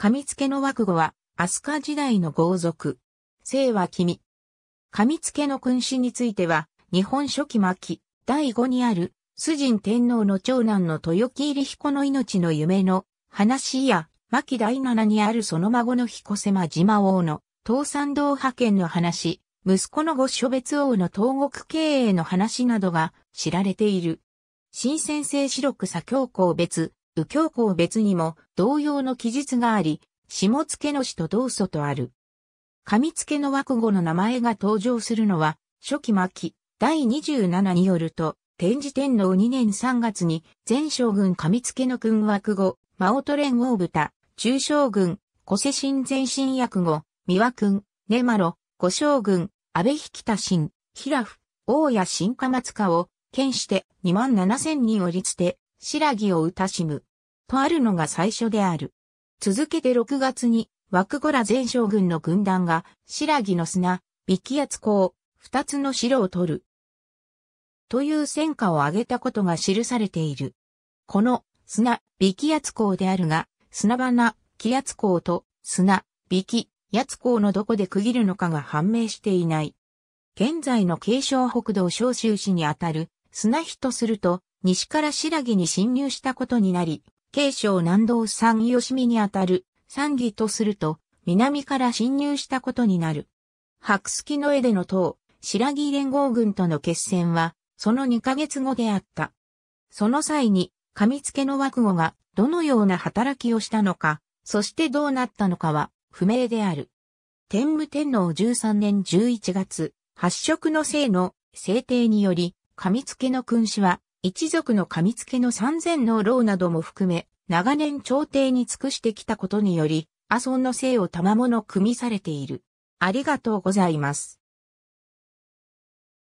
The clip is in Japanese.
つ付の枠語は、飛鳥時代の豪族。姓は君。つ付の君子については、日本初期末期、第5にある、主人天皇の長男の豊木入彦の命の夢の話や、牧第七にあるその孫の彦狭島王の東山道派遣の話、息子の御所別王の東国経営の話などが知られている。新先生四六左京校別、右京校別にも同様の記述があり、下野の氏と同祖とある。上付の枠後の名前が登場するのは、初期末期、第27によると、天智天皇2年3月に、前将軍上付の君枠語、真音連王豚、中将軍、小瀬新前新役後、三輪君、根マロ、五将軍、安倍引田新、平府、大谷新鎌塚を、県して2万7千0 0人を立て、白木を歌しむ。とあるのが最初である。続けて6月に、枠ゴラ前将軍の軍団が、白木の砂、微気圧港、二つの城を取る。という戦果を挙げたことが記されている。この、砂、微気圧港であるが、砂花、気圧港と、砂、微気、圧港のどこで区切るのかが判明していない。現在の京承北道昇州市にあたる、砂日とすると、西から白木に侵入したことになり、慶省南道三吉見にあたる三義とすると、南から侵入したことになる。白月の絵での党、白木連合軍との決戦は、その2ヶ月後であった。その際に、上付の枠語がどのような働きをしたのか、そしてどうなったのかは不明である。天武天皇13年11月、発色の姓の制定により、上付の君子は一族の噛みつけの三千の牢なども含め、長年朝廷に尽くしてきたことにより、阿蘇の姓を賜物組みされている。ありがとうございます。